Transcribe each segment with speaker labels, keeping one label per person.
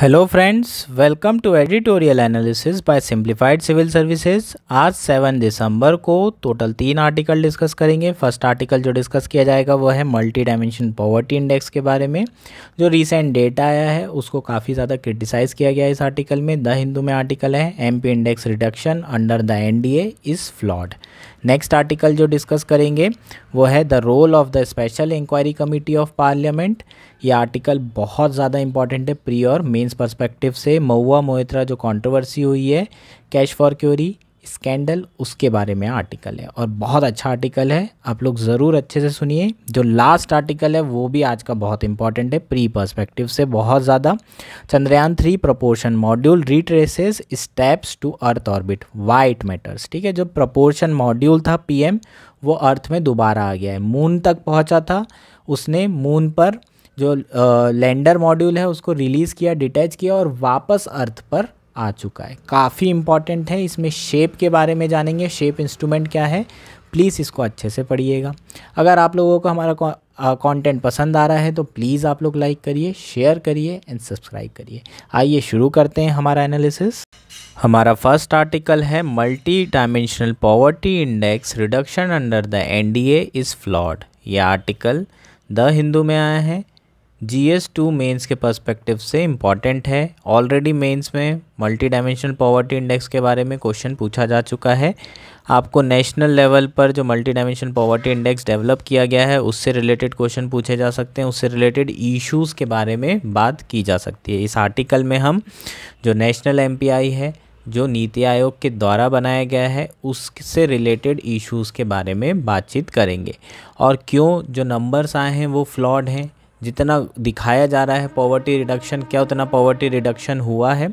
Speaker 1: Hello friends welcome to editorial analysis by simplified civil services आज 7 दिसंबर को total तीन आर्टिकल डिस्कस करेंगे फर्स्ट आर्टिकल जो डिस्कस किया जाएगा वो है मल्टी डायमेंशन पॉवर्टी इंडेक्स के बारे में जो रिसेंट डेटा आया है उसको काफ़ी ज़्यादा क्रिटिसाइज़ किया गया इस आर्टिकल में द हिंदू में आर्टिकल है M index reduction under the N is flawed next article जो डिस्कस करेंगे वो है the role of the special inquiry committee of parliament ये आर्टिकल बहुत ज़्यादा इंपॉर्टेंट है प्री और मेंस पर्सपेक्टिव से महुआ मोहित्रा जो कंट्रोवर्सी हुई है कैश फॉर क्योरी स्कैंडल उसके बारे में आर्टिकल है और बहुत अच्छा आर्टिकल है आप लोग ज़रूर अच्छे से सुनिए जो लास्ट आर्टिकल है वो भी आज का बहुत इंपॉर्टेंट है प्री पर्सपेक्टिव से बहुत ज़्यादा Chandrayaan three propulsion module retraces steps to earth orbit why it matters ठीक है जो प्रपोर्शन मॉड्यूल था पी वो अर्थ में दोबारा आ गया है मून तक पहुँचा था उसने मून पर जो लैंडर मॉड्यूल है उसको रिलीज़ किया डिटैच किया और वापस अर्थ पर आ चुका है काफ़ी इम्पॉर्टेंट है इसमें शेप के बारे में जानेंगे शेप इंस्ट्रूमेंट क्या है प्लीज़ इसको अच्छे से पढ़िएगा अगर आप लोगों को हमारा कंटेंट पसंद आ रहा है तो प्लीज़ आप लोग लाइक करिए शेयर करिए एंड सब्सक्राइब करिए आइए शुरू करते हैं हमारा एनालिसिस हमारा फर्स्ट आर्टिकल है multi dimensional poverty index reduction under the D is flawed यह आर्टिकल द हिंदू में आया है जी एस टू मेन्स के पर्सपेक्टिव से इम्पॉर्टेंट है ऑलरेडी मेंस में मल्टी डायमेंशनल पॉवर्टी इंडेक्स के बारे में क्वेश्चन पूछा जा चुका है आपको नेशनल लेवल पर जो multi dimensional poverty index develop किया गया है उससे रिलेटेड क्वेश्चन पूछे जा सकते हैं उससे रिलेटेड इश्यूज़ के बारे में बात की जा सकती है इस आर्टिकल में हम जो नेशनल एम है जो नीति आयोग के द्वारा बनाया गया है उससे रिलेटेड इश्यूज़ के बारे में बातचीत करेंगे और क्यों जो नंबर्स आए हैं वो फ्लॉड हैं जितना दिखाया जा रहा है पॉवर्टी रिडक्शन क्या उतना पॉवर्टी रिडक्शन हुआ है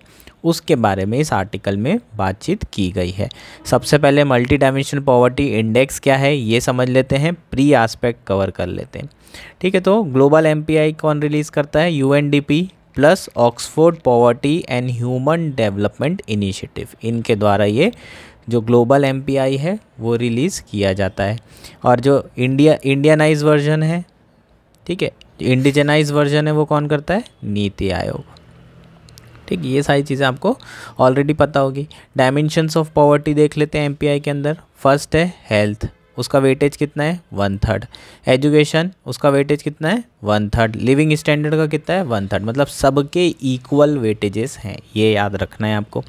Speaker 1: उसके बारे में इस आर्टिकल में बातचीत की गई है सबसे पहले मल्टी डायमेंशनल पॉवर्टी इंडेक्स क्या है ये समझ लेते हैं प्री आस्पेक्ट कवर कर लेते हैं ठीक है तो ग्लोबल एम कौन रिलीज़ करता है U plus Oxford poverty and human development initiative इनके द्वारा ये जो ग्लोबल एम है वो रिलीज़ किया जाता है और जो इंडिया इंडियनाइज वर्जन है ठीक है इंडिजनाइज वर्जन है वो कौन करता है नीति आयोग ठीक ये सारी चीज़ें आपको ऑलरेडी पता होगी डायमेंशंस ऑफ पॉवर्टी देख लेते हैं एमपीआई के अंदर फर्स्ट है हेल्थ उसका वेटेज कितना है वन थर्ड एजुकेशन उसका वेटेज कितना है वन थर्ड लिविंग स्टैंडर्ड का कितना है वन थर्ड मतलब सबके इक्वल वेटेजेस हैं ये याद रखना है आपको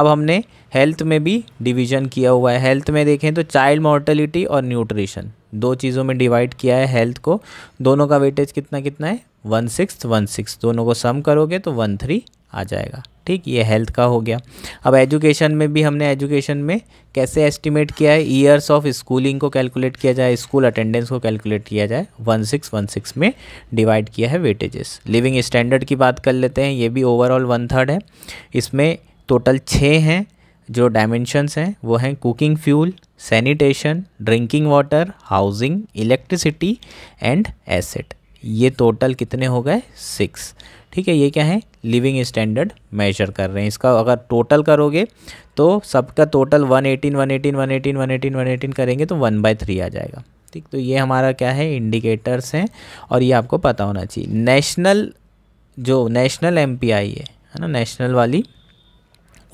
Speaker 1: अब हमने हेल्थ में भी डिवीजन किया हुआ है हेल्थ में देखें तो चाइल्ड मॉर्टेलिटी और न्यूट्रिशन दो चीज़ों में डिवाइड किया है हेल्थ को दोनों का वेटेज कितना कितना है वन सिक्स वन सिक्स दोनों को सम करोगे तो वन थ्री आ जाएगा ठीक ये हेल्थ का हो गया अब एजुकेशन में भी हमने एजुकेशन में कैसे एस्टिमेट किया है ईयर्स ऑफ स्कूलिंग को कैलकुलेट किया जाए स्कूल अटेंडेंस को कैलकुलेट किया जाए वन सिक्स वन सिक्स में डिवाइड किया है वेटेजेस लिविंग स्टैंडर्ड की बात कर लेते हैं ये भी ओवरऑल वन थर्ड है इसमें टोटल छः हैं जो डायमेंशंस हैं वो हैं cooking fuel sanitation drinking water housing electricity and asset ये टोटल कितने हो गए सिक्स ठीक है ये क्या है लिविंग स्टैंडर्ड मेजर कर रहे हैं इसका अगर टोटल करोगे तो सबका टोटल 118 118 118 118 118 करेंगे तो वन बाई थ्री आ जाएगा ठीक तो ये हमारा क्या है इंडिकेटर्स हैं और ये आपको पता होना चाहिए नेशनल जो नेशनल एम है है ना नेशनल वाली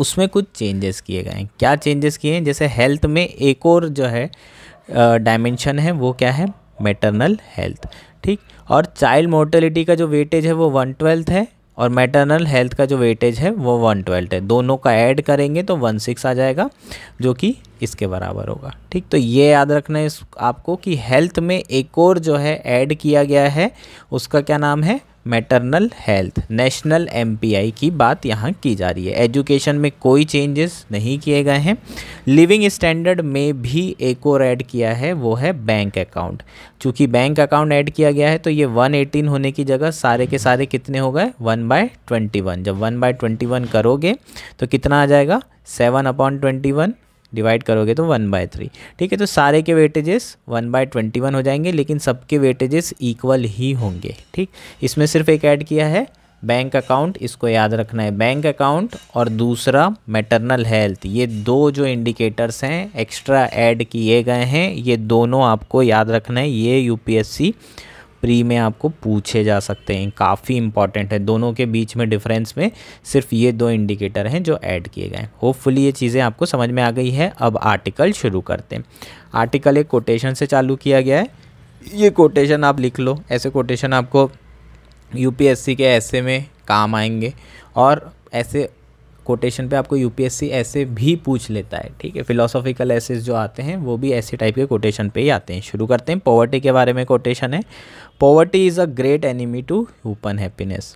Speaker 1: उसमें कुछ चेंजेस किए गए हैं क्या चेंजेस किए हैं जैसे हेल्थ में एक और जो है डायमेंशन है वो क्या है मेटरनल हेल्थ ठीक और चाइल्ड मोर्टेलिटी का जो वेटेज है वो वन ट्वेल्थ है और मेटरनल हेल्थ का जो वेटेज है वो वन ट्वेल्थ है दोनों का ऐड करेंगे तो वन सिक्स आ जाएगा जो कि इसके बराबर होगा ठीक तो ये याद रखना है आपको कि हेल्थ में एक और जो है ऐड किया गया है उसका क्या नाम है मैटरनल हेल्थ नेशनल एम की बात यहाँ की जा रही है एजुकेशन में कोई चेंजेस नहीं किए गए हैं लिविंग स्टैंडर्ड में भी एक और ऐड किया है वो है बैंक अकाउंट चूँकि बैंक अकाउंट ऐड किया गया है तो ये 118 होने की जगह सारे के सारे कितने हो गए वन बाय ट्वेंटी वन जब वन बाय ट्वेंटी वन करोगे तो कितना आ जाएगा seven upon twenty one divide करोगे तो वन बाय थ्री ठीक है तो सारे के weightages one by twenty one हो जाएंगे लेकिन सबके वेटेजेस इक्वल ही होंगे ठीक इसमें सिर्फ एक ऐड किया है बैंक अकाउंट इसको याद रखना है बैंक अकाउंट और दूसरा मैटरनल हेल्थ ये दो जो इंडिकेटर्स हैं एक्स्ट्रा ऐड किए गए हैं ये दोनों आपको याद रखना है ये यूपीएससी प्री में आपको पूछे जा सकते हैं काफ़ी इंपॉर्टेंट है दोनों के बीच में डिफरेंस में सिर्फ ये दो इंडिकेटर हैं जो ऐड किए गए हैं होपफुली ये चीज़ें आपको समझ में आ गई है अब आर्टिकल शुरू करते हैं आर्टिकल एक कोटेशन से चालू किया गया है ये कोटेशन आप लिख लो ऐसे कोटेशन आपको यूपीएससी के ऐसे में काम आएंगे और ऐसे कोटेशन पे आपको यूपीएससी ऐसे भी पूछ लेता है ठीक है फिलोसॉफिकल ऐसेज जो आते हैं वो भी ऐसे टाइप के कोटेशन पे ही आते हैं शुरू करते हैं पॉवर्टी के बारे में कोटेशन है poverty is a great enemy to human happiness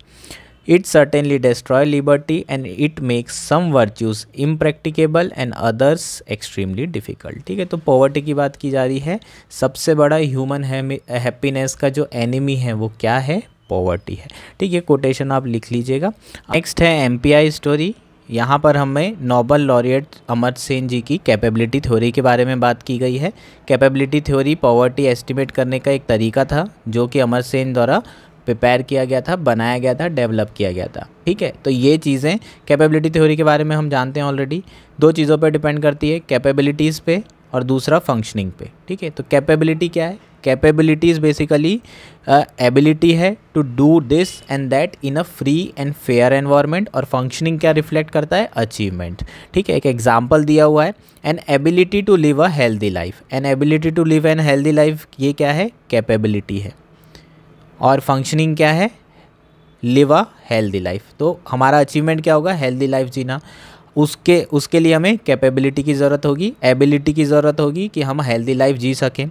Speaker 1: it certainly destroy liberty and it makes some virtues impracticable and others extremely difficult ठीक है तो पॉवर्टी की बात की जा रही है सबसे बड़ा ह्यूमन हैप्पीनेस का जो एनिमी है वो क्या है पॉवर्टी है ठीक है कोटेशन आप लिख लीजिएगा नेक्स्ट है एम स्टोरी यहाँ पर हमें नोबल लॉरियट अमर सेन जी की कैपेबिलिटी थ्योरी के बारे में बात की गई है कैपेबिलिटी थ्योरी पॉवर्टी एस्टिमेट करने का एक तरीका था जो कि अमर सेन द्वारा प्रिपेयर किया गया था बनाया गया था डेवलप किया गया था ठीक है तो ये चीज़ें कैपेबिलिटी थ्योरी के बारे में हम जानते हैं ऑलरेडी दो चीज़ों पर डिपेंड करती है कैपेबिलिटीज़ पे और दूसरा फंक्शनिंग पे ठीक है तो कैपेबिलिटी क्या है कैपेबिलिटीज़ बेसिकली एबिलिटी है to do this and that in a free and fair environment और फंक्शनिंग क्या रिफ्लेक्ट करता है अचीवमेंट ठीक है एक एग्जाम्पल दिया हुआ है an ability to live a healthy life an ability to live an healthy life ये क्या है कैपेबिलिटी है और फंक्शनिंग क्या है लिव अ हेल्दी लाइफ तो हमारा अचीवमेंट क्या होगा हेल्दी लाइफ जीना उसके उसके लिए हमें कैपेबिलिटी की ज़रूरत होगी एबिलिटी की ज़रूरत होगी कि हम हेल्दी लाइफ जी सकें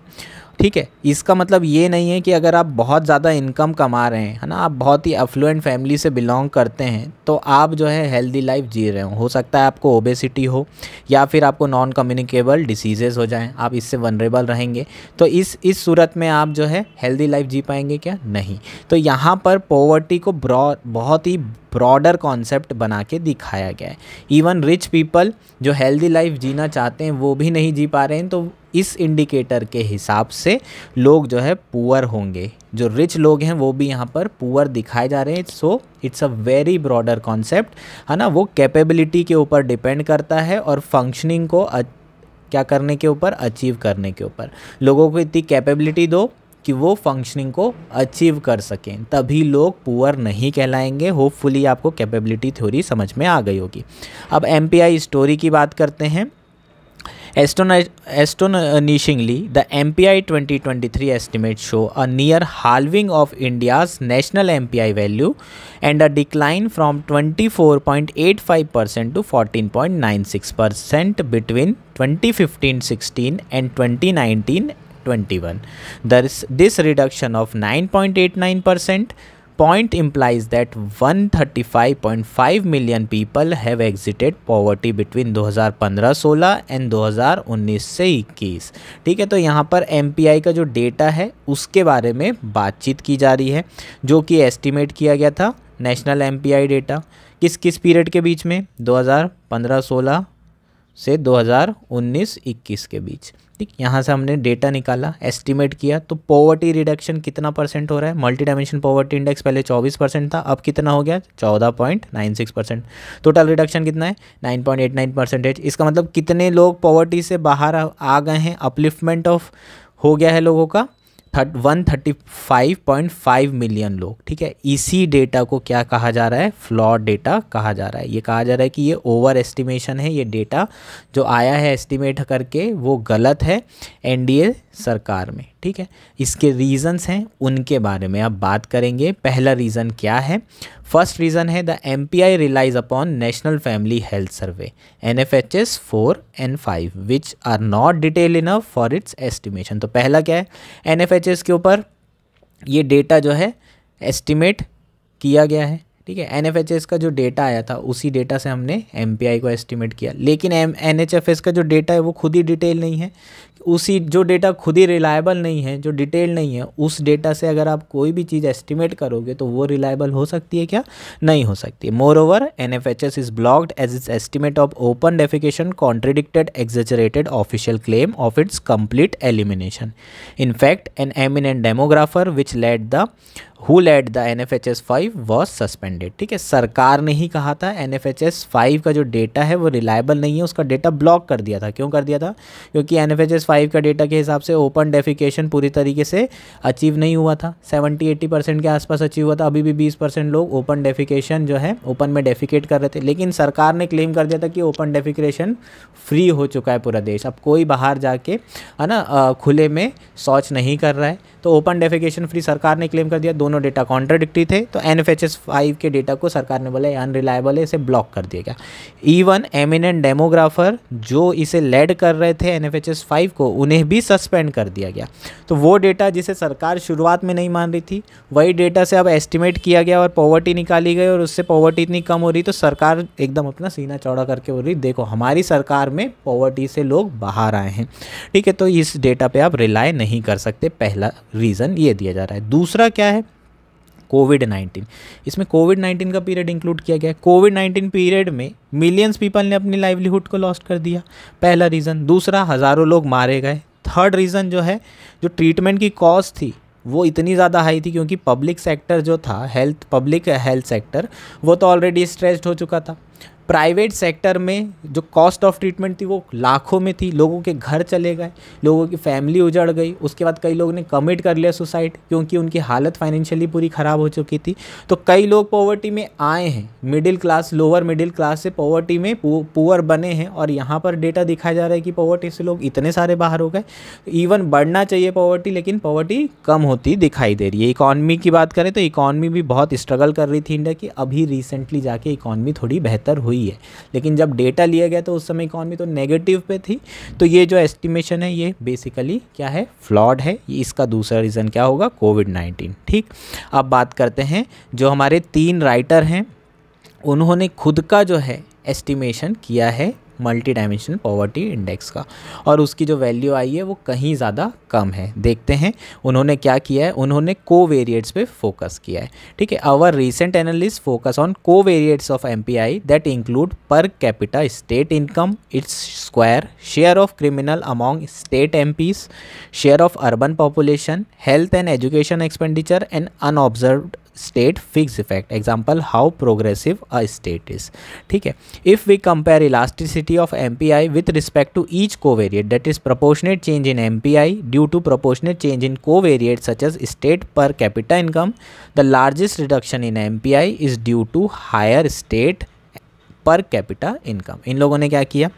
Speaker 1: ठीक है इसका मतलब ये नहीं है कि अगर आप बहुत ज़्यादा इनकम कमा रहे हैं है ना आप बहुत ही अफ्लुएंट फैमिली से बिलोंग करते हैं तो आप जो है हेल्दी लाइफ जी रहे हो हो सकता है आपको ओबेसिटी हो या फिर आपको नॉन कम्युनिकेबल डिसीजेज हो जाएं आप इससे वनरेबल रहेंगे तो इस इस सूरत में आप जो है हेल्दी लाइफ जी पाएंगे क्या नहीं तो यहाँ पर पोवर्टी को बहुत ही ब्रॉडर कॉन्सेप्ट बना के दिखाया गया है इवन रिच पीपल जो हेल्दी लाइफ जीना चाहते हैं वो भी नहीं जी पा रहे हैं तो इस इंडिकेटर के हिसाब से लोग जो है पुअर होंगे जो रिच लोग हैं वो भी यहाँ पर पुअर दिखाए जा रहे हैं so it's a very broader concept है ना वो कैपेबिलिटी के ऊपर डिपेंड करता है और फंक्शनिंग को क्या करने के ऊपर अचीव करने के ऊपर लोगों को इतनी कैपेबिलिटी दो कि वो फंक्शनिंग को अचीव कर सकें तभी लोग पुअर नहीं कहलाएंगे होपफुली आपको कैपेबिलिटी थ्योरी समझ में आ गई होगी अब एम स्टोरी की बात करते हैं Astoni astonishingly, uh, the MPI 2023 estimates show a near halving of India's national MPI value and a decline from 24.85% to 14.96% between 2015-16 and 2019-21. Thus, this reduction of 9.89% point implies that 135.5 million people have exited poverty between 2015-16 and 2019 से 21 ठीक है तो यहाँ पर M का जो data है उसके बारे में बातचीत की जा रही है जो कि एस्टिमेट किया गया था नेशनल एम डेटा किस किस पीरियड के बीच में 2015-16 से 2019-21 के बीच ठीक यहाँ से हमने डेटा निकाला एस्टिमेट किया तो पॉवर्टी रिडक्शन कितना परसेंट हो रहा है मल्टी डायमेंशन पॉवर्टी इंडेक्स पहले 24 परसेंट था अब कितना हो गया 14.96 परसेंट टोटल रिडक्शन कितना है 9.89 परसेंटेज इसका मतलब कितने लोग पॉवर्टी से बाहर आ गए हैं अपलिफ्टमेंट ऑफ हो गया है लोगों का थर्ट one thirty five point five million लोग ठीक है इसी डेटा को क्या कहा जा रहा है फ्लॉड डेटा कहा जा रहा है ये कहा जा रहा है कि ये ओवर एस्टिमेशन है ये डेटा जो आया है एस्टिमेट करके वो गलत है एनडीए सरकार में ठीक है इसके रीज़न्स हैं उनके बारे में अब बात करेंगे पहला रीज़न क्या है फर्स्ट रीज़न है the M P I relies upon national family health survey N F H S four and five which are not detail enough for its estimation तो पहला क्या है एन एफ एच एस के ऊपर ये data जो है एस्टिमेट किया गया है ठीक है एन एफ एच एस का जो डेटा आया था उसी डेटा से हमने एम पी आई को एस्टिमेट किया लेकिन M N H F S का जो डेटा है वो खुद ही डिटेल नहीं है उसी जो डेटा खुद ही रिलायबल नहीं है जो डिटेल नहीं है उस डेटा से अगर आप कोई भी चीज़ एस्टिमेट करोगे तो वो रिलायबल हो सकती है क्या नहीं हो सकती है more over N F H S is blocked as its estimate of open defecation contradicted exaggerated official claim of its complete elimination in fact an eminent demographer which let the who let the N F H S five was suspended ठीक है सरकार ने ही कहा था N F H S five का जो data है वो रिलायबल नहीं है उसका डेटा ब्लॉक कर दिया था क्यों कर दिया था क्योंकि N F H S five का डेटा के हिसाब से ओपन डेफिकेशन पूरी तरीके से अचीव नहीं हुआ था सेवेंटी एट्टी परसेंट के आसपास अचीव हुआ था अभी भी बीस परसेंट लोग ओपन डेफिकेशन जो है ओपन में डेफिकेट कर रहे थे लेकिन सरकार ने क्लेम कर दिया था कि ओपन डेफिकेशन फ्री हो चुका है पूरा देश अब कोई बाहर जाके है ना खुले में शौच नहीं कर रहा है तो ओपन डेफिकेशन फ्री सरकार ने क्लेम कर दिया दोनों डेटा कॉन्ट्राडिक्टी थे तो N F H S five के डेटा को सरकार ने बोला अनरिलायबल है इसे ब्लॉक कर दिया गया इवन एमिनेंट डेमोग्राफर जो इसे लेड कर रहे थे N F H S five को उन्हें भी सस्पेंड कर दिया गया तो वो डेटा जिसे सरकार शुरुआत में नहीं मान रही थी वही डेटा से अब एस्टिमेट किया गया और पॉवर्टी निकाली गई और उससे पॉवर्टी इतनी कम हो रही तो सरकार एकदम अपना सीना चौड़ा करके बोल रही देखो हमारी सरकार में पॉवर्टी से लोग बाहर आए हैं ठीक है तो इस डेटा पर आप रिलाय नहीं कर सकते पहला रीज़न ये दिया जा रहा है दूसरा क्या है कोविड नाइन्टीन इसमें कोविड नाइन्टीन का पीरियड इंक्लूड किया गया कोविड नाइन्टीन पीरियड में मिलियंस पीपल ने अपनी लाइवलीहुड को लॉस्ट कर दिया पहला रीज़न दूसरा हज़ारों लोग मारे गए थर्ड रीज़न जो है जो ट्रीटमेंट की कॉस्ट थी वो इतनी ज़्यादा हाई थी क्योंकि पब्लिक सेक्टर जो था हेल्थ पब्लिक हेल्थ सेक्टर वो तो ऑलरेडी स्ट्रेस्ड हो चुका था प्राइवेट सेक्टर में जो कॉस्ट ऑफ ट्रीटमेंट थी वो लाखों में थी लोगों के घर चले गए लोगों की फैमिली उजड़ गई उसके बाद कई लोगों ने कमिट कर लिया सुसाइड क्योंकि उनकी हालत फाइनेंशियली पूरी ख़राब हो चुकी थी तो कई लोग पॉवर्टी में आए हैं middle class lower middle class से पॉवर्टी में पुअर बने हैं और यहाँ पर डेटा दिखाया जा रहा है कि पॉवर्टी से लोग इतने सारे बाहर हो गए इवन बढ़ना चाहिए पॉवर्टी लेकिन पॉवर्टी कम होती दिखाई दे रही है इकॉनमी की बात करें तो इकॉनमी भी बहुत स्ट्रगल कर रही थी इंडिया की अभी रिसेंटली जाके इकॉनमी थोड़ी बेहतर हुई ली है लेकिन जब डेटा लिया गया तो उस समय इकॉनमी तो नेगेटिव पे थी तो ये जो एस्टिमेशन है ये बेसिकली क्या है फ्लॉड है इसका दूसरा रीज़न क्या होगा कोविड नाइन्टीन ठीक अब बात करते हैं जो हमारे तीन राइटर हैं उन्होंने खुद का जो है एस्टिमेशन किया है मल्टी डायमेंशनल पॉवर्टी इंडेक्स का और उसकी जो वैल्यू आई है वो कहीं ज़्यादा कम है देखते हैं उन्होंने क्या किया है उन्होंने को वेरिएट्स पर फोकस किया है ठीक है our recent analysis focus on covariates of M that include per capita state income its square share of criminal among state M share of urban population health and education expenditure and unobserved state fixed effect example how progressive a state is ठीक है if we compare elasticity of M P I with respect to each covariate that is proportionate change in M P I due to proportionate change in covariate such as state per capital income the largest reduction in M P I is due to higher state per capital income इन लोगों ने क्या किया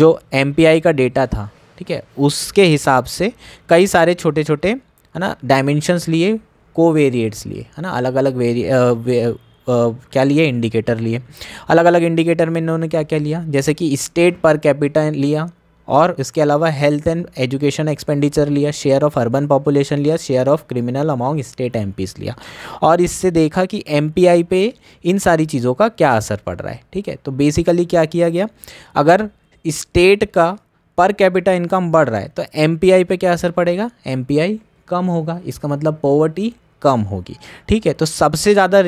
Speaker 1: जो M P आई का data था ठीक है उसके हिसाब से कई सारे छोटे छोटे है ना डायमेंशंस लिए को वेरिएट्स लिए है ना अलग अलग वेरी क्या लिए इंडिकेटर लिए अलग अलग इंडिकेटर में इन्होंने क्या क्या लिया जैसे कि स्टेट पर कैपिटल लिया और इसके अलावा हेल्थ एंड एजुकेशन एक्सपेंडिचर लिया शेयर ऑफ अर्बन पॉपुलेशन लिया share of criminal amount state M लिया और इससे देखा कि एम पे इन सारी चीज़ों का क्या असर पड़ रहा है ठीक है तो बेसिकली क्या किया गया अगर स्टेट का पर कैपिटा इनकम बढ़ रहा है तो एम पे क्या असर पड़ेगा एम कम होगा इसका मतलब पॉवर्टी कम होगी ठीक है तो सबसे ज़्यादा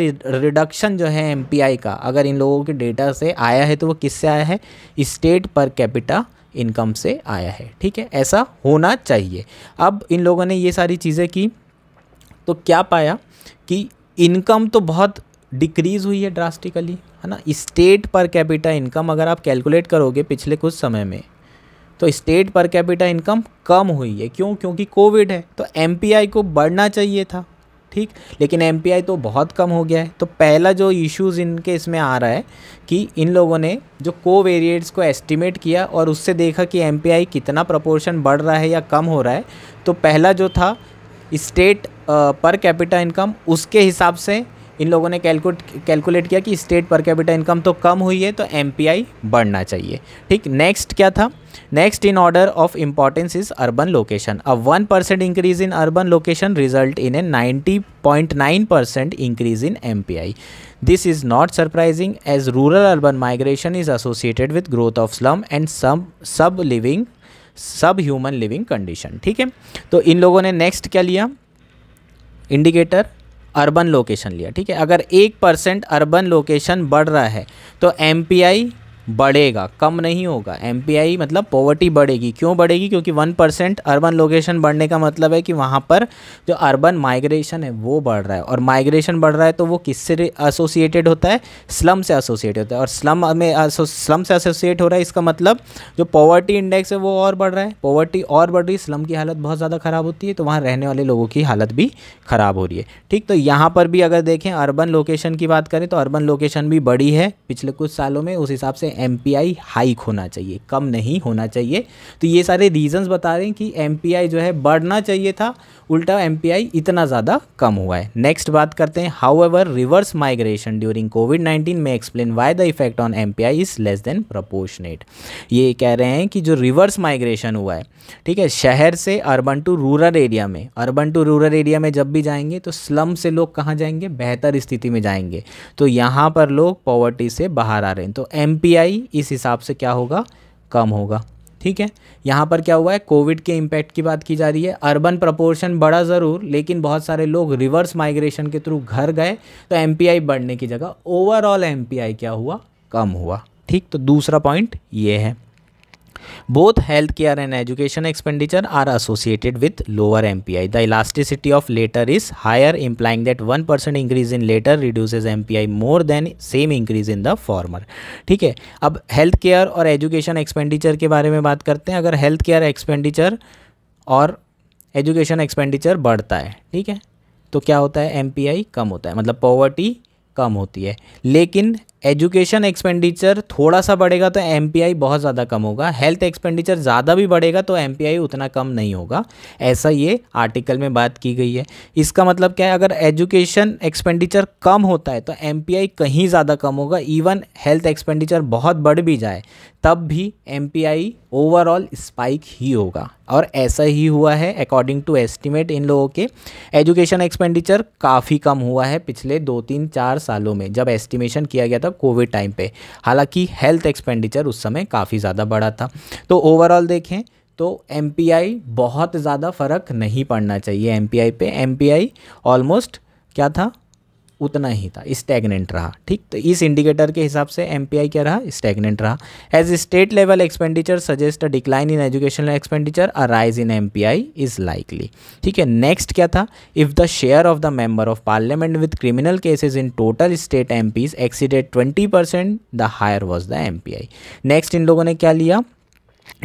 Speaker 1: रिडक्शन जो है एम का अगर इन लोगों के डेटा से आया है तो वो किससे आया है स्टेट पर कैपिटा इनकम से आया है ठीक है ऐसा होना चाहिए अब इन लोगों ने ये सारी चीज़ें की तो क्या पाया कि इनकम तो बहुत डिक्रीज़ हुई है ड्रास्टिकली है ना स्टेट पर कैपिटा इनकम अगर आप कैलकुलेट करोगे पिछले कुछ समय में तो स्टेट पर कैपिटा इनकम कम हुई है क्यों क्योंकि कोविड है तो एम को बढ़ना चाहिए था ठीक लेकिन एम तो बहुत कम हो गया है तो पहला जो इश्यूज़ इनके इसमें आ रहा है कि इन लोगों ने जो को वेरिएट्स को एस्टिमेट किया और उससे देखा कि एम कितना प्रपोर्शन बढ़ रहा है या कम हो रहा है तो पहला जो था स्टेट पर कैपिटा इनकम उसके हिसाब से इन लोगों ने कैलकुलेट कैलकुलेट किया कि स्टेट पर कैपिटा इनकम तो कम हुई है तो एम बढ़ना चाहिए ठीक नेक्स्ट क्या था next in order of importance is urban location अब one percent increase in urban location result in a ninety point nine percent increase in M this is not surprising as rural urban migration is associated with growth of slum and sub sub living सब human living condition ठीक है तो इन लोगों ने next क्या लिया indicator urban location लिया ठीक है अगर एक परसेंट अर्बन लोकेशन बढ़ रहा है तो एम बढ़ेगा कम नहीं होगा एम मतलब पॉवर्टी बढ़ेगी क्यों बढ़ेगी क्योंकि वन परसेंट अर्बन लोकेशन बढ़ने का मतलब है कि वहाँ पर जो अर्बन माइग्रेशन है वो बढ़ रहा है और माइग्रेशन बढ़ रहा है तो वो किससे एसोसिएटेड होता है स्लम से एसोसिएट होता है और स्लम में स्लम से एसोसिएट हो रहा है इसका मतलब जो पॉवर्टी इंडेक्स है वो और बढ़ रहा है पॉवर्टी और बढ़ रही है स्लम की हालत बहुत ज़्यादा ख़राब होती है तो वहाँ रहने वाले लोगों की हालत भी ख़राब हो रही है ठीक तो यहाँ पर भी अगर देखें अर्बन लोकेशन की बात करें तो अर्बन लोकेशन भी बढ़ी है पिछले कुछ सालों में उस हिसाब से एम हाइक होना चाहिए कम नहीं होना चाहिए तो ये सारे रीजंस बता रहे हैं कि एम जो है बढ़ना चाहिए था उल्टा एम इतना ज़्यादा कम हुआ है नेक्स्ट बात करते हैं however reverse migration during covid nineteen में explain why the effect on M P is less than proportionate ये कह रहे हैं कि जो रिवर्स माइग्रेशन हुआ है ठीक है शहर से अर्बन टू रूरल एरिया में अर्बन टू रूरल एरिया में जब भी जाएंगे तो स्लम से लोग कहाँ जाएंगे बेहतर स्थिति में जाएंगे तो यहाँ पर लोग पॉवर्टी से बाहर आ रहे हैं तो एम इस हिसाब से क्या होगा कम होगा ठीक है यहाँ पर क्या हुआ है कोविड के इम्पैक्ट की बात की जा रही है अर्बन प्रपोर्शन बढ़ा ज़रूर लेकिन बहुत सारे लोग रिवर्स माइग्रेशन के थ्रू घर गए तो एम बढ़ने की जगह ओवरऑल एम क्या हुआ कम हुआ ठीक तो दूसरा पॉइंट ये है both health care and education expenditure are associated with lower M P I the elasticity of latter is higher implying that one percent increase in latter reduce M P I more than same increase in the former ठीक है अब health care और education expenditure के बारे में बात करते हैं अगर हेल्थ केयर एक्सपेंडिचर और एजुकेशन एक्सपेंडिचर बढ़ता है ठीक है तो क्या होता है एम पी आई कम होता है मतलब पॉवर्टी कम होती है लेकिन एजुकेशन एक्सपेंडिचर थोड़ा सा बढ़ेगा तो एम बहुत ज़्यादा कम होगा हेल्थ एक्सपेंडिचर ज़्यादा भी बढ़ेगा तो एम उतना कम नहीं होगा ऐसा ये आर्टिकल में बात की गई है इसका मतलब क्या है अगर एजुकेशन एक्सपेंडिचर कम होता है तो एम कहीं ज़्यादा कम होगा इवन हेल्थ एक्सपेंडिचर बहुत बढ़ भी जाए तब भी एम ओवरऑल स्पाइक ही होगा और ऐसा ही हुआ है अकॉर्डिंग टू एस्टिमेट इन लोगों के एजुकेशन एक्सपेंडिचर काफ़ी कम हुआ है पिछले दो तीन चार सालों में जब एस्टिमेशन किया गया था कोविड टाइम पे हालांकि हेल्थ एक्सपेंडिचर उस समय काफ़ी ज़्यादा बढ़ा था तो ओवरऑल देखें तो एम बहुत ज़्यादा फ़र्क नहीं पड़ना चाहिए एम पे एम ऑलमोस्ट क्या था उतना ही था स्टेगनेंट रहा ठीक तो इस इंडिकेटर के हिसाब से एम क्या रहा स्टेगनेंट रहा as state level expenditure suggest a decline in educational expenditure a rise in M is likely ठीक है नेक्स्ट क्या था if the share of the member of parliament with criminal cases in total state MPs exceeded twenty percent the higher was the M next इन लोगों ने क्या लिया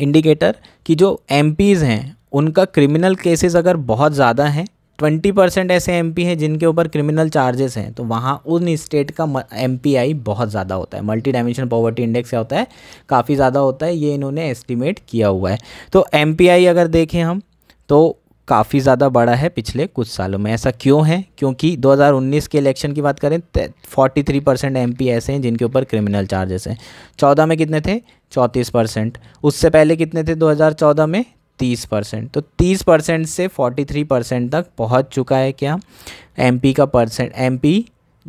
Speaker 1: indicator कि जो एम हैं उनका क्रिमिनल केसेस अगर बहुत ज़्यादा हैं ट्वेंटी परसेंट ऐसे एम हैं जिनके ऊपर क्रिमिनल चार्जेस हैं तो वहाँ उन स्टेट का एम बहुत ज़्यादा होता है मल्टी डायमेंशन पॉवर्टी इंडेक्स क्या होता है काफ़ी ज़्यादा होता है ये इन्होंने एस्टिमेट किया हुआ है तो एम अगर देखें हम तो काफ़ी ज़्यादा बड़ा है पिछले कुछ सालों में ऐसा क्यों है क्योंकि 2019 के इलेक्शन की बात करें 43 परसेंट एम ऐसे हैं जिनके ऊपर क्रिमिनल चार्जेस हैं 14 में कितने थे 34 परसेंट उससे पहले कितने थे 2014 में तीस परसेंट तो तीस परसेंट से फोर्टी थ्री परसेंट तक पहुंच चुका है क्या एमपी का percent MP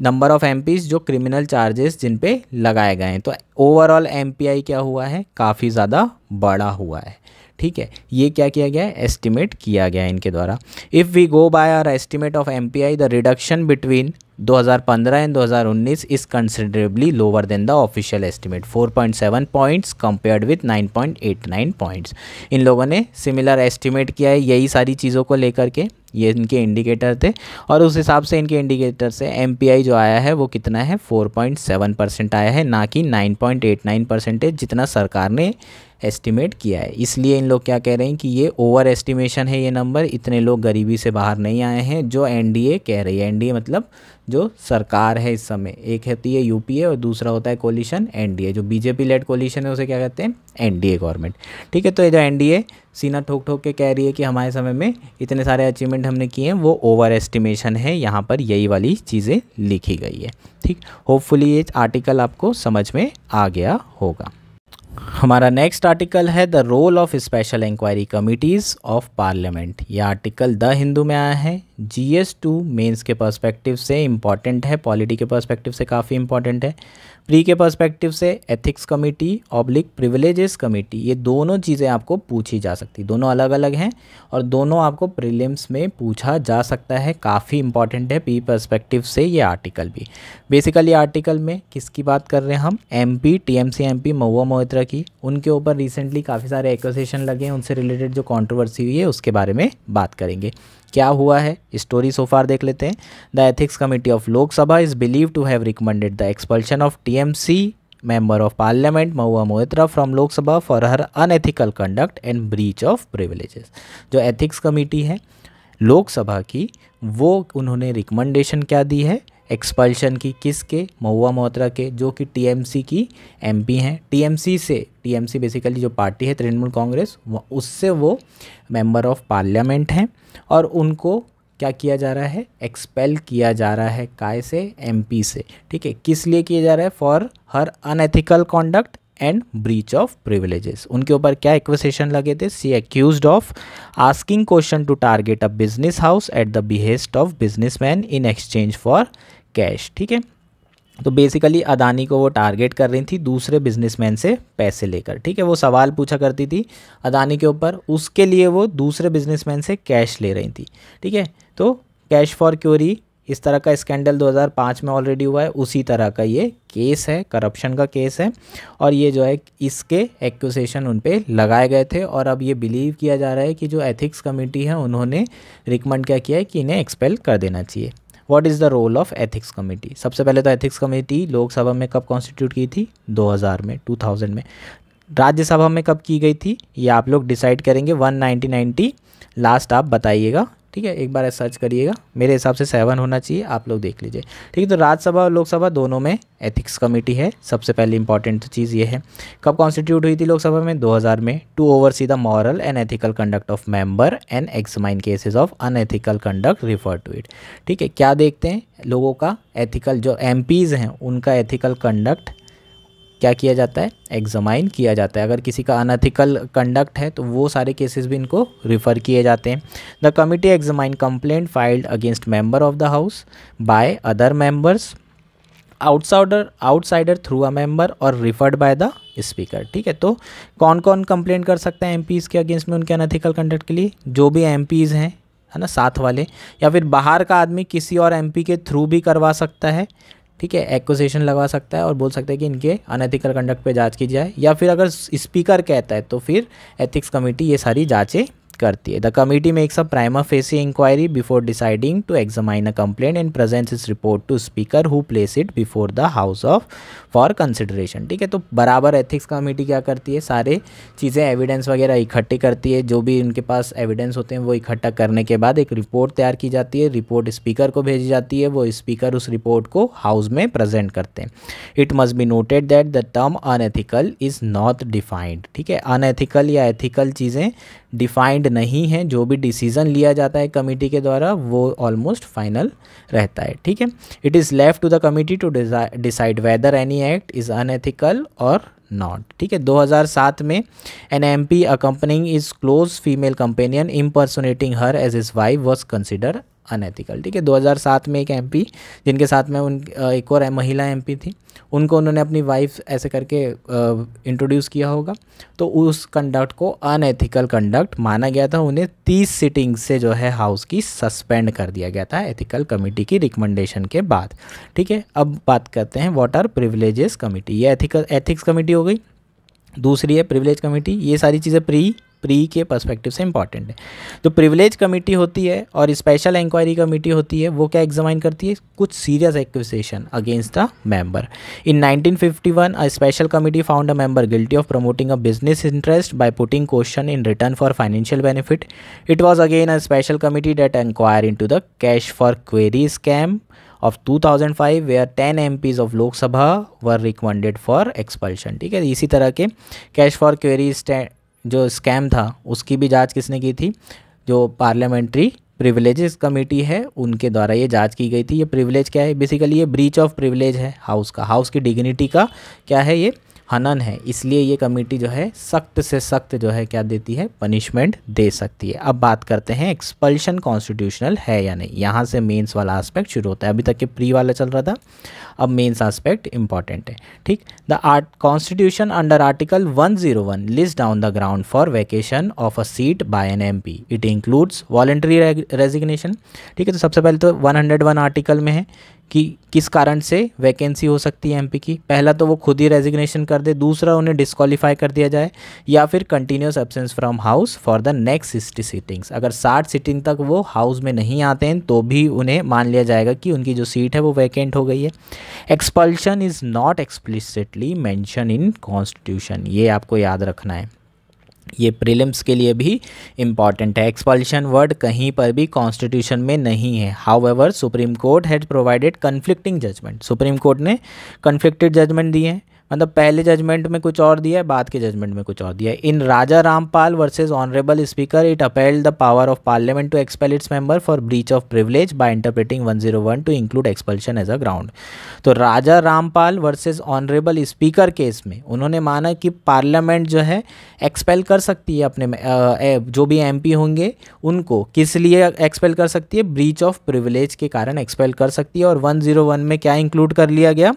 Speaker 1: number of M जो क्रिमिनल चार्जेस जिन पे लगाए गए हैं तो ओवरऑल एम क्या हुआ है काफ़ी ज़्यादा बड़ा हुआ है ठीक है ये क्या किया गया है एस्टिमेट किया गया है इनके द्वारा if we go by our estimate of M the reduction between 2015 and 2019 is considerably lower than the official estimate 4.7 points compared with 9.89 points इन लोगों ने सिमिलर एस्टिमेट किया है यही सारी चीज़ों को लेकर के ये इनके इंडिकेटर थे और उस हिसाब से इनके इंडिकेटर से एम जो आया है वो कितना है 4.7 परसेंट आया है ना कि 9.89 परसेंटेज जितना सरकार ने एस्टिमेट किया है इसलिए इन लोग क्या कह रहे हैं कि ये ओवर एस्टिमेशन है ये नंबर इतने लोग गरीबी से बाहर नहीं आए हैं जो एनडीए कह रही है एनडीए मतलब जो सरकार है इस समय एक होती है यूपीए और दूसरा होता है कोलिशन एनडीए जो बीजेपी लेड कोलिशन है उसे क्या कहते हैं एनडीए गवर्नमेंट ठीक है तो ये जो एनडीए सीना ठोक ठोक के कह रही है कि हमारे समय में इतने सारे अचीवमेंट हमने किए हैं वो ओवर एस्टिमेशन है यहाँ पर यही वाली चीज़ें लिखी गई है ठीक होपफुली ये आर्टिकल आपको समझ में आ गया होगा हमारा नेक्स्ट आर्टिकल है the role of special inquiry committees of parliament यह आर्टिकल द हिंदू में आया है जी एस टू मेन्स के पर्सपेक्टिव से इम्पॉर्टेंट है पॉलिटी के पर्सपेक्टिव से काफ़ी इम्पॉर्टेंट है प्री के पर्सपेक्टिव से ethics committee oblique privileges committee ये दोनों चीज़ें आपको पूछी जा सकती दोनों अलग अलग हैं और दोनों आपको प्रीलिम्स में पूछा जा सकता है काफ़ी इंपॉर्टेंट है पी पर्सपेक्टिव से ये आर्टिकल भी बेसिकली आर्टिकल में किसकी बात कर रहे हैं हम M P T M C M P Mahua Moitra की उनके ऊपर रिसेंटली काफ़ी सारे एक्सेशन लगे हैं उनसे रिलेटेड जो कॉन्ट्रोवर्सी हुई है उसके बारे में बात करेंगे क्या हुआ है स्टोरी सो फार देख लेते हैं the ethics committee of Lok Sabha is believe to have recommended the expulsion of T M C member of parliament Mahua Moitra from Lok Sabha for her unethical conduct and breach of privileges जो एथिक्स कमिटी है लोकसभा की वो उन्होंने recommendation क्या दी है expulsion की किसके महुआ मोहत्रा के जो कि टीएमसी की एमपी हैं टीएमसी से टीएमसी बेसिकली जो पार्टी है तृणमूल कांग्रेस उससे वो मेंबर ऑफ पार्लियामेंट हैं और उनको क्या किया जा रहा है एक्सपेल किया जा रहा है काय से एमपी से ठीक है किस लिए किया जा रहा है for her unethical conduct and breach of privileges उनके ऊपर क्या एक्वेसेशन लगे थे she accused of asking question to target a business house at the behest of businessman in exchange for cash ठीक है तो बेसिकली अदानी को वो टारगेट कर रही थी दूसरे बिजनेसमैन से पैसे लेकर ठीक है वो सवाल पूछा करती थी अदानी के ऊपर उसके लिए वो दूसरे बिजनेसमैन से कैश ले रही थी ठीक है तो कैश फॉर क्योरी इस तरह का स्कैंडल 2005 में ऑलरेडी हुआ है उसी तरह का ये केस है करप्शन का केस है और ये जो है इसके एक्यूसेशन उन पर लगाए गए थे और अब ये बिलीव किया जा रहा है कि जो एथिक्स कमेटी है उन्होंने रिकमेंड क्या किया है कि इन्हें एक्सपेल कर देना चाहिए what is the role of ethics committee सबसे पहले तो एथिक्स कमेटी लोकसभा में कब कॉन्स्टिट्यूट की थी 2000 में 2000 में राज्यसभा में कब की गई थी ये आप लोग डिसाइड करेंगे वन नाइनटीन लास्ट आप बताइएगा ठीक है एक बार सर्च करिएगा मेरे हिसाब से सेवन होना चाहिए आप लोग देख लीजिए ठीक है तो राज्यसभा और लोकसभा दोनों में एथिक्स कमेटी है सबसे पहले इंपॉर्टेंट तो चीज़ ये है कब कॉन्स्टिट्यूट हुई थी लोकसभा में 2000 में to over see the moral and ethical conduct of member and examine cases of unethical conduct refer to it ठीक है क्या देखते हैं लोगों का एथिकल जो एम हैं उनका एथिकल कंडक्ट क्या किया जाता है एग्जामाइन किया जाता है अगर किसी का अनथिकल कंडक्ट है तो वो सारे केसेस भी इनको रिफ़र किए जाते हैं the committee examine complaint filed against member of the house by other members outsider outsider through a member और रिफर्ड बाय द स्पीकर ठीक है तो कौन कौन कंप्लेंट कर सकते हैं एम के अगेंस्ट में उनके अनथिकल कंडक्ट के लिए जो भी एम हैं है ना साथ वाले या फिर बाहर का आदमी किसी और एमपी के थ्रू भी करवा सकता है ठीक है एक्विजेशन लगा सकता है और बोल सकता है कि इनके अनएथिकल कंडक्ट पे जांच की जाए या फिर अगर स्पीकर कहता है तो फिर एथिक्स कमेटी ये सारी जांचें करती है the committee makes a prima facie inquiry before deciding to examine a complaint and presents his report to speaker who place it before the house of for consideration ठीक है तो बराबर एथिक्स कमेटी क्या करती है सारे चीज़ें एविडेंस वगैरह इकट्ठी करती है जो भी उनके पास एविडेंस होते हैं वो इकट्ठा करने के बाद एक रिपोर्ट तैयार की जाती है रिपोर्ट स्पीकर को भेजी जाती है वो स्पीकर उस रिपोर्ट को हाउस में प्रेजेंट करते हैं it must be noted that the term unethical is not defined ठीक है अनएथिकल या एथिकल चीज़ें डिफाइंड नहीं है जो भी डिसीज़न लिया जाता है कमेटी के द्वारा वो ऑलमोस्ट फाइनल रहता है ठीक है it is left to the committee to decide whether any act is unethical और नॉट ठीक है 2007 में an M P accompanying his close female companion impersonating her as his wife was consider unethical ठीक है 2007 में एक एमपी जिनके साथ में उन एक और महिला एमपी थी उनको उन्होंने अपनी वाइफ ऐसे करके इंट्रोड्यूस किया होगा तो उस कंडक्ट को अनएथिकल कंडक्ट माना गया था उन्हें तीस सिटिंग से जो है हाउस की सस्पेंड कर दिया गया था एथिकल कमेटी की रिकमेंडेशन के बाद ठीक है अब बात करते हैं वॉट आर प्रिविलेजेस कमेटी ये एथिकल एथिक्स कमेटी हो गई दूसरी है प्रिविलेज कमेटी ये सारी चीज़ें प्री प्री के पर्सपेक्टिव से इंपॉर्टेंट है तो प्रिविलेज कमेटी होती है और स्पेशल इंक्वायरी कमेटी होती है वो क्या एग्जामाइन करती है कुछ serious एक्विसेशन against the member in 1951 a special committee found a member guilty of promoting a business interest by putting question in return for financial benefit it was again a special committee date inquire in to the cash for query scam of 2005 where 10 MPs of Lok Sabha were recommended for expulsion ठीक है इसी तरह के cash for query जो scam था उसकी भी जांच किसने की थी जो पार्लियामेंट्री प्रिविलेज कमेटी है उनके द्वारा ये जांच की गई थी ये प्रिविलेज क्या है बेसिकली ये ब्रीच ऑफ प्रिविलेज है हाउस का हाउस की डिग्निटी का क्या है ये हनन है इसलिए ये कमेटी जो है सख्त से सख्त जो है क्या देती है पनिशमेंट दे सकती है अब बात करते हैं एक्सपल्शन कॉन्स्टिट्यूशनल है या नहीं यहाँ से मेंस वाला आस्पेक्ट शुरू होता है अभी तक के प्री वाला चल रहा था अब मेंस आस्पेक्ट इंपॉर्टेंट है ठीक the art constitution under article one zero one list down the ground for vacation of a seat by an M P it includes voluntary resignation ठीक है तो सबसे पहले तो वन आर्टिकल में है कि किस कारण से वैकेंसी हो सकती है एमपी की पहला तो वो खुद ही रेजिग्नेशन कर दे दूसरा उन्हें डिस्कालीफाई कर दिया जाए या फिर continuous absence from house for the next sixty sittings अगर साठ सीटिंग तक वो हाउस में नहीं आते हैं तो भी उन्हें मान लिया जाएगा कि उनकी जो सीट है वो वैकेंट हो गई है expulsion is not explicitly mention in constitution ये आपको याद रखना है ये प्रीलिम्स के लिए भी इम्पॉर्टेंट है एक्सपल्शन वर्ड कहीं पर भी कॉन्स्टिट्यूशन में नहीं है however supreme court had provided conflicting judgement supreme court ने कन्फ्लिक्टेड जजमेंट दिए हैं मतलब पहले जजमेंट में कुछ और दिया है बाद के जजमेंट में कुछ और दिया है in Raja Rampal versus honourable speaker it upheld the power of parliament to expel its member for breach of privilege by interpreting 101 to include expulsion as a ground तो Raja Rampal versus honourable speaker case में उन्होंने माना कि पार्लियामेंट जो है expel कर सकती है अपने जो भी एम होंगे उनको किस लिए एक्सपेल कर सकती है ब्रीच ऑफ प्रिविलेज के कारण एक्सपेल कर सकती है और वन में क्या इंक्लूड कर लिया गया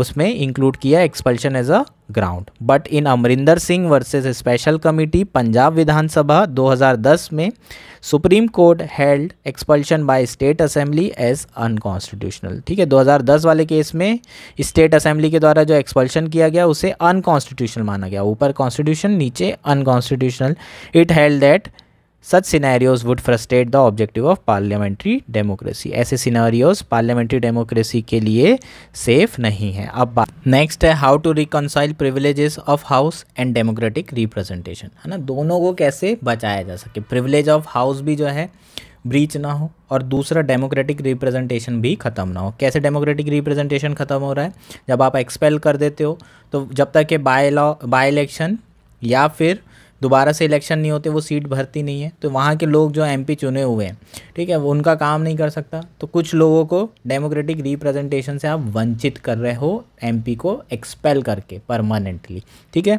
Speaker 1: उसमें इंक्लूड किया expulsion as a ground but in Amarinder Singh versus special committee Punjab विधानसभा 2010 में supreme court held expulsion by state assembly as unconstitutional ठीक है 2010 वाले केस में स्टेट असेंबली के द्वारा जो एक्सपल्शन किया गया उसे अनकॉन्स्टिट्यूशनल माना गया ऊपर कॉन्स्टिट्यूशन नीचे unconstitutional it held that such scenarios would frustrate the objective of parliamentary democracy ऐसे सिनेरियोज पार्लियामेंट्री डेमोक्रेसी के लिए सेफ नहीं है अब बात नेक्स्ट है how to reconcile privileges of house and democratic representation है ना दोनों को कैसे बचाया जा सके प्रिविलेज ऑफ हाउस भी जो है ब्रीच ना हो और दूसरा डेमोक्रेटिक रिप्रेजेंटेशन भी ख़त्म ना हो कैसे डेमोक्रेटिक रिप्रेजेंटेशन ख़त्म हो रहा है जब आप एक्सपेल कर देते हो तो जब तक ये बाय लॉ बाय इलेक्शन या फिर दोबारा से इलेक्शन नहीं होते वो सीट भरती नहीं है तो वहाँ के लोग जो एमपी चुने हुए हैं ठीक है वो उनका काम नहीं कर सकता तो कुछ लोगों को डेमोक्रेटिक रिप्रेजेंटेशन से आप वंचित कर रहे हो एमपी को एक्सपेल करके परमानेंटली ठीक है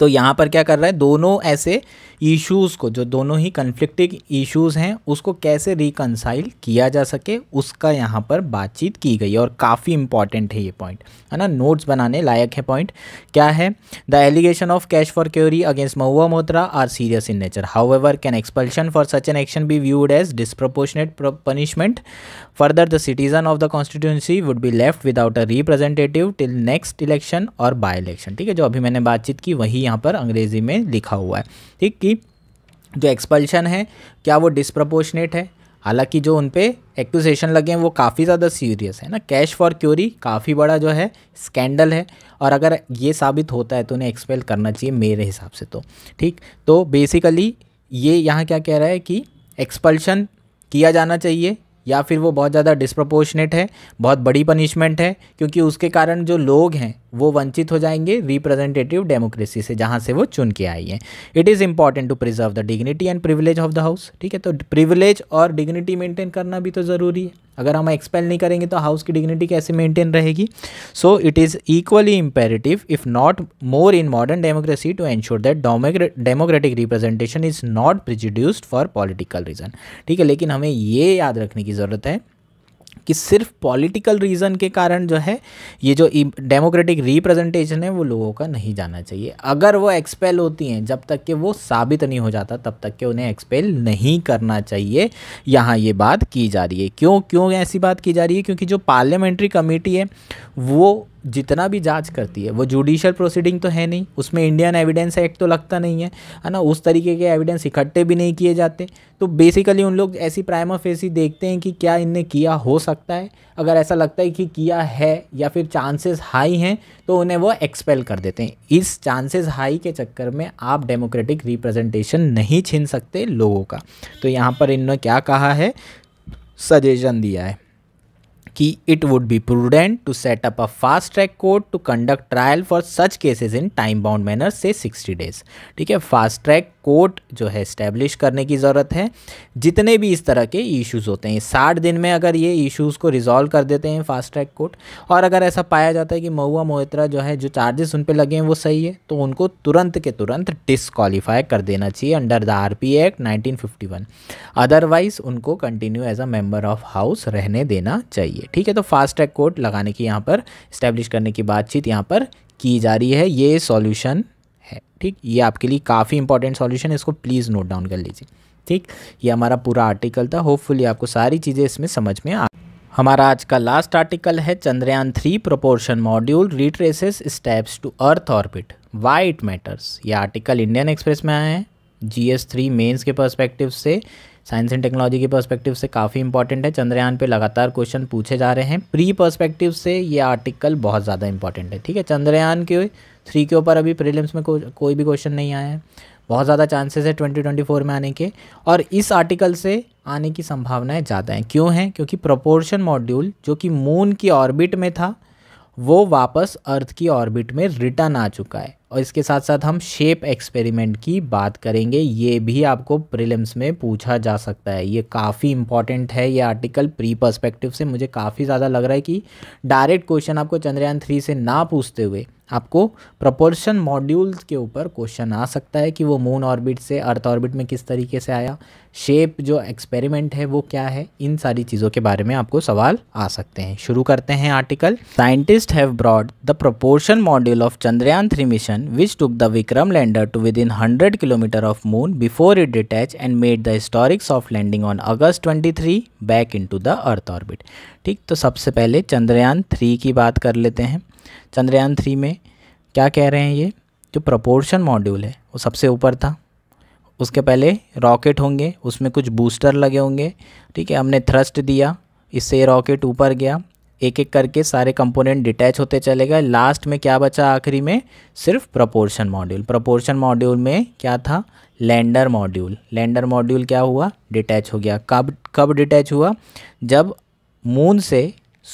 Speaker 1: तो यहाँ पर क्या कर रहा है दोनों ऐसे इश्यूज़ को जो दोनों ही कन्फ्लिक्टिंग इश्यूज़ हैं उसको कैसे रिकनसाइल किया जा सके उसका यहाँ पर बातचीत की गई और काफ़ी इंपॉर्टेंट है ये पॉइंट है ना नोट्स बनाने लायक है पॉइंट क्या है the allegation of cash for query against Mahua Moitra are serious in nature however can expulsion for such an action be viewed as disproportionate punishment further the citizen of the constituency would be left without a representative till next election और by election ठीक है जो अभी मैंने बातचीत की वही यहाँ पर अंग्रेजी में लिखा हुआ है ठीक जो एक्सपल्शन है क्या वो डिसप्रपोर्शनेट है हालांकि जो उन पर एक्यूजेशन लगे हैं वो काफ़ी ज़्यादा सीरियस है ना कैश फॉर क्यूरी काफ़ी बड़ा जो है स्कैंडल है और अगर ये साबित होता है तो उन्हें एक्सपेल करना चाहिए मेरे हिसाब से तो ठीक तो बेसिकली ये यहाँ क्या कह रहा है कि एक्सपल्शन किया जाना चाहिए या फिर वो बहुत ज़्यादा डिस्प्रपोर्शनेट है बहुत बड़ी पनिशमेंट है क्योंकि उसके कारण जो लोग हैं वो वंचित हो जाएंगे रिप्रेजेंटेटिव डेमोक्रेसी से जहाँ से वो चुन के आई हैं it is important to preserve the dignity and privilege of the house ठीक है तो प्रिविलेज और डिग्निटी मेंटेन करना भी तो ज़रूरी है अगर हम एक्सपेल नहीं करेंगे तो हाउस की डिग्निटी कैसे मेंटेन रहेगी so it is equally imperative if not more in modern democracy to ensure that democratic representation is not prejudiced for political reason ठीक है लेकिन हमें ये याद रखने की ज़रूरत है कि सिर्फ पॉलिटिकल रीज़न के कारण जो है ये जो डेमोक्रेटिक रिप्रेजेंटेशन है वो लोगों का नहीं जाना चाहिए अगर वो एक्सपेल होती हैं जब तक कि वो साबित नहीं हो जाता तब तक के उन्हें एक्सपेल नहीं करना चाहिए यहाँ ये बात की जा रही है क्यों क्यों ऐसी बात की जा रही है क्योंकि जो पार्लियामेंट्री कमेटी है वो जितना भी जांच करती है वो जुडिशियल प्रोसीडिंग तो है नहीं उसमें इंडियन एविडेंस एक्ट तो लगता नहीं है है ना उस तरीके के एविडेंस इकट्ठे भी नहीं किए जाते तो बेसिकली उन लोग ऐसी प्राइमा फेसी देखते हैं कि क्या इनने किया हो सकता है अगर ऐसा लगता है कि किया है या फिर चांसेस हाई हैं तो उन्हें वो एक्सपेल कर देते हैं इस चांसेस हाई के चक्कर में आप डेमोक्रेटिक रिप्रेजेंटेशन नहीं छीन सकते लोगों का तो यहाँ पर इन्होंने क्या कहा है सजेशन दिया है कि it would be prudent to set up a fast track court to conduct trial for such cases in time bound manner से 60 डेज ठीक है फास्ट ट्रैक कोर्ट जो है इस्टेब्लिश करने की ज़रूरत है जितने भी इस तरह के इश्यूज होते हैं साठ दिन में अगर ये इश्यूज को रिजॉल्व कर देते हैं फास्ट ट्रैक कोर्ट और अगर ऐसा पाया जाता है कि महुआ मोहित्रा जो है जो चार्जेस उन पर लगे हैं वो सही है तो उनको तुरंत के तुरंत डिसक्वालीफाई कर देना चाहिए under the R P act nineteen otherwise उनको continue as a member of house रहने देना चाहिए ठीक है तो फास्ट ट्रैक कोर्ट लगाने की यहाँ पर इस्टेब्लिश करने की बातचीत यहाँ पर की जा रही है ये सॉल्यूशन है ठीक ये आपके लिए काफ़ी इंपॉर्टेंट सॉल्यूशन है इसको प्लीज़ नोट डाउन कर लीजिए ठीक ये हमारा पूरा आर्टिकल था होपफुली आपको सारी चीज़ें इसमें समझ में आ हमारा आज का लास्ट आर्टिकल है Chandrayaan three propulsion module retraces steps to earth orbit why it matters ये आर्टिकल इंडियन एक्सप्रेस में आया है जी एस थ्री मेन्स के पर्सपेक्टिव से साइंस एंड टेक्नोलॉजी के पर्सपेक्टिव से काफ़ी इंपॉर्टेंट है चंद्रयान पे लगातार क्वेश्चन पूछे जा रहे हैं प्री पर्सपेक्टिव से ये आर्टिकल बहुत ज़्यादा इंपॉर्टेंट है ठीक है चंद्रयान के थ्री के ऊपर अभी प्रीलिम्स में को, कोई भी क्वेश्चन नहीं आया है बहुत ज़्यादा चांसेस है ट्वेंटी ट्वेंटी फोर में आने के और इस आर्टिकल से आने की संभावनाएं ज़्यादा हैं क्यों हैं क्योंकि प्रोपोर्शन मॉड्यूल जो कि मून की ऑर्बिट में था वो वापस अर्थ की ऑर्बिट में रिटर्न आ चुका है और इसके साथ साथ हम शेप एक्सपेरिमेंट की बात करेंगे ये भी आपको प्रिलिम्स में पूछा जा सकता है ये काफ़ी इंपॉर्टेंट है ये आर्टिकल प्री पर्सपेक्टिव से मुझे काफ़ी ज़्यादा लग रहा है कि डायरेक्ट क्वेश्चन आपको चंद्रयान थ्री से ना पूछते हुए आपको प्रपोर्शन मॉड्यूल के ऊपर क्वेश्चन आ सकता है कि वो मून ऑर्बिट से अर्थ ऑर्बिट में किस तरीके से आया शेप जो एक्सपेरिमेंट है वो क्या है इन सारी चीज़ों के बारे में आपको सवाल आ सकते हैं शुरू करते हैं article scientist have brought the propulsion module of Chandrayaan three mission mission which took the Vikram lander to within 100 km of moon before it detached and made the historic soft landing on August 23 back into the earth orbit ठीक तो सबसे पहले Chandrayaan three की बात कर लेते हैं Chandrayaan three में क्या कह रहे हैं ये जो प्रपोर्शन मॉड्यूल है वो सबसे ऊपर था उसके पहले रॉकेट होंगे उसमें कुछ बूस्टर लगे होंगे ठीक है हमने थ्रस्ट दिया इससे रॉकेट ऊपर गया एक एक करके सारे कंपोनेंट डिटैच होते चले गए लास्ट में क्या बचा आखिरी में सिर्फ प्रपोर्शन मॉड्यूल प्रपोर्शन मॉड्यूल में क्या था लैंडर मॉड्यूल लैंडर मॉड्यूल क्या हुआ डिटैच हो गया कब कब डिटैच हुआ जब मून से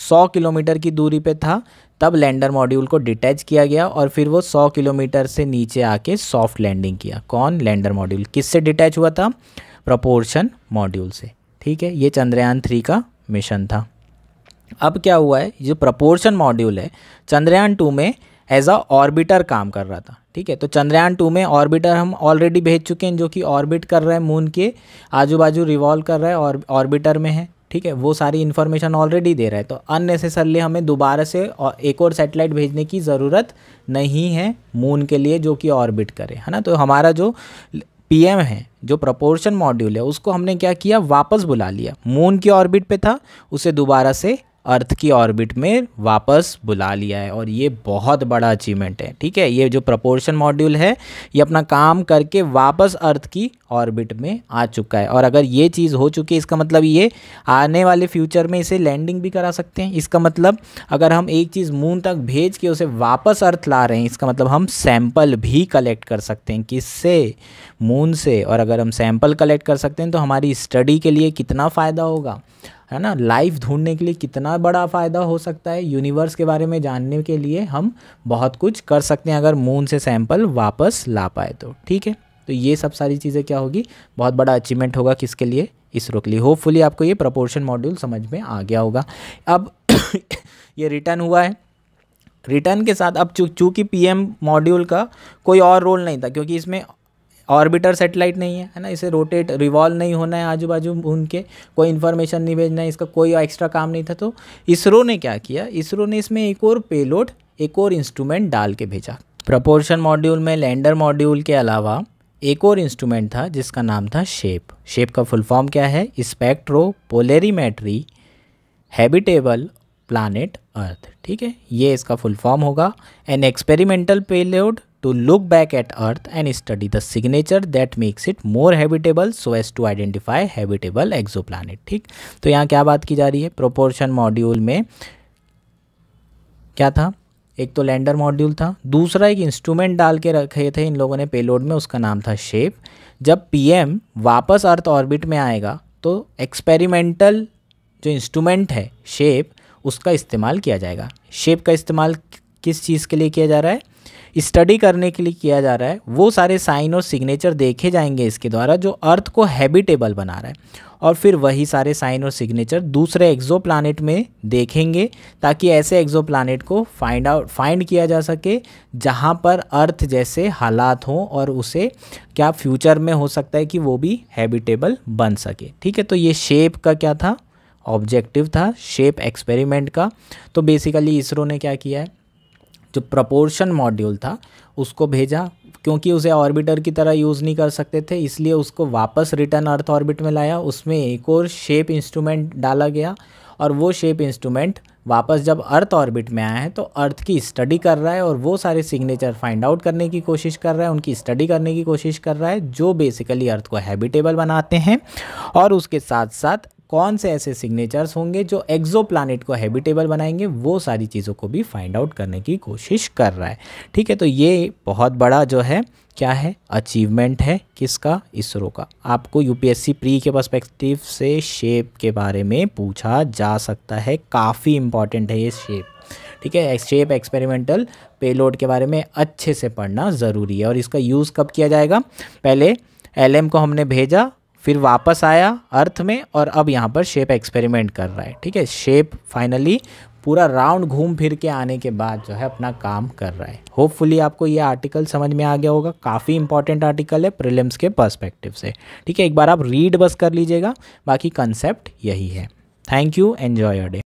Speaker 1: 100 किलोमीटर की दूरी पे था तब लैंडर मॉड्यूल को डिटैच किया गया और फिर वो 100 किलोमीटर से नीचे आके सॉफ्ट लैंडिंग किया कौन लैंडर मॉड्यूल किससे डिटैच हुआ था प्रपोर्शन मॉड्यूल से ठीक है ये चंद्रयान थ्री का मिशन था अब क्या हुआ है जो प्रपोर्शन मॉड्यूल है चंद्रयान टू में एज अ ऑर्बिटर काम कर रहा था ठीक है तो चंद्रयान टू में ऑर्बिटर हम ऑलरेडी भेज चुके हैं जो कि ऑर्बिट कर रहा है मून के आजू बाजू रिवॉल्व कर रहा है और ऑर्बिटर में है ठीक है वो सारी इन्फॉर्मेशन ऑलरेडी दे रहा है तो अननेसेसरली हमें दोबारा से एक और सेटेलाइट भेजने की ज़रूरत नहीं है मून के लिए जो कि ऑर्बिट करे है ना तो हमारा जो पीएम है जो प्रपोर्शन मॉड्यूल है उसको हमने क्या किया वापस बुला लिया मून की ऑर्बिट पे था उसे दोबारा से अर्थ की ऑर्बिट में वापस बुला लिया है और ये बहुत बड़ा अचीवमेंट है ठीक है ये जो प्रपोर्शन मॉड्यूल है ये अपना काम करके वापस अर्थ की ऑर्बिट में आ चुका है और अगर ये चीज़ हो चुकी है इसका मतलब ये आने वाले फ्यूचर में इसे लैंडिंग भी करा सकते हैं इसका मतलब अगर हम एक चीज़ मून तक भेज के उसे वापस अर्थ ला रहे हैं इसका मतलब हम सैंपल भी कलेक्ट कर सकते हैं किससे मून से और अगर हम सैंपल कलेक्ट कर सकते हैं तो हमारी स्टडी के लिए कितना फ़ायदा होगा है ना लाइफ ढूंढने के लिए कितना बड़ा फ़ायदा हो सकता है यूनिवर्स के बारे में जानने के लिए हम बहुत कुछ कर सकते हैं अगर मून से सैंपल वापस ला पाए तो ठीक है तो ये सब सारी चीज़ें क्या होगी बहुत बड़ा अचीवमेंट होगा किसके लिए इसरो के लिए होपफुली आपको ये प्रपोर्शन मॉड्यूल समझ में आ गया होगा अब ये रिटर्न हुआ है रिटर्न के साथ अब चूँकि पी मॉड्यूल का कोई और रोल नहीं था क्योंकि इसमें ऑर्बिटर सेटेलाइट नहीं है है ना इसे रोटेट रिवॉल्व नहीं होना है आजू बाजू उनके कोई इन्फॉर्मेशन नहीं भेजना है इसका कोई एक्स्ट्रा काम नहीं था तो इसरो ने क्या किया इसरो ने इसमें एक और पेलोड एक और इंस्ट्रूमेंट डाल के भेजा प्रपोर्शन मॉड्यूल में लैंडर मॉड्यूल के अलावा एक और इंस्ट्रूमेंट था जिसका नाम था शेप शेप का फुल फॉर्म क्या है spectropolarimetry habitable planet earth ठीक है ये इसका फुल फॉर्म होगा an experimental payload to look back at Earth and study the signature that makes it more habitable so as to identify habitable exoplanet ठीक तो यहाँ क्या बात की जा रही है प्रोपोर्शन मॉड्यूल में क्या था एक तो लैंडर मॉड्यूल था दूसरा एक इंस्ट्रूमेंट डाल के रखे थे इन लोगों ने पेलोड में उसका नाम था शेप जब पीएम वापस अर्थ ऑर्बिट में आएगा तो एक्सपेरिमेंटल जो इंस्ट्रूमेंट है शेप उसका इस्तेमाल किया जाएगा शेप का इस्तेमाल किस चीज़ के लिए किया जा रहा है स्टडी करने के लिए किया जा रहा है वो सारे साइन और सिग्नेचर देखे जाएंगे इसके द्वारा जो अर्थ को हैबिटेबल बना रहा है और फिर वही सारे साइन और सिग्नेचर दूसरे एक्जो में देखेंगे ताकि ऐसे एक्जो को फाइंड आउट फाइंड किया जा सके जहाँ पर अर्थ जैसे हालात हों और उसे क्या फ्यूचर में हो सकता है कि वो भी हैबिटेबल बन सके ठीक है तो ये शेप का क्या था ऑब्जेक्टिव था शेप एक्सपेरिमेंट का तो बेसिकली इसरो ने क्या किया है जो प्रपोर्शन मॉड्यूल था उसको भेजा क्योंकि उसे ऑर्बिटर की तरह यूज़ नहीं कर सकते थे इसलिए उसको वापस रिटर्न अर्थ ऑर्बिट में लाया उसमें एक और शेप इंस्ट्रूमेंट डाला गया और वो शेप इंस्ट्रूमेंट वापस जब अर्थ ऑर्बिट में आया है तो अर्थ की स्टडी कर रहा है और वो सारे सिग्नेचर फाइंड आउट करने की कोशिश कर रहा है उनकी स्टडी करने की कोशिश कर रहा है जो बेसिकली अर्थ को हैबिटेबल बनाते हैं और उसके साथ साथ कौन से ऐसे सिग्नेचर्स होंगे जो एक्जो को हैबिटेबल बनाएंगे वो सारी चीज़ों को भी फाइंड आउट करने की कोशिश कर रहा है ठीक है तो ये बहुत बड़ा जो है क्या है अचीवमेंट है किसका इसरो का आपको यूपीएससी प्री के पर्सपेक्टिव से शेप के बारे में पूछा जा सकता है काफ़ी इम्पॉर्टेंट है ये शेप ठीक है शेप एक्सपेरिमेंटल पेलोड के बारे में अच्छे से पढ़ना ज़रूरी है और इसका यूज़ कब किया जाएगा पहले एलएम को हमने भेजा फिर वापस आया अर्थ में और अब यहाँ पर शेप एक्सपेरिमेंट कर रहा है ठीक है शेप फाइनली पूरा राउंड घूम फिर के आने के बाद जो है अपना काम कर रहा है होपफुली आपको ये आर्टिकल समझ में आ गया होगा काफ़ी इंपॉर्टेंट आर्टिकल है प्रिलिम्स के पर्सपेक्टिव से ठीक है एक बार आप रीड बस कर लीजिएगा बाकी कंसेप्ट यही है thank you enjoy your day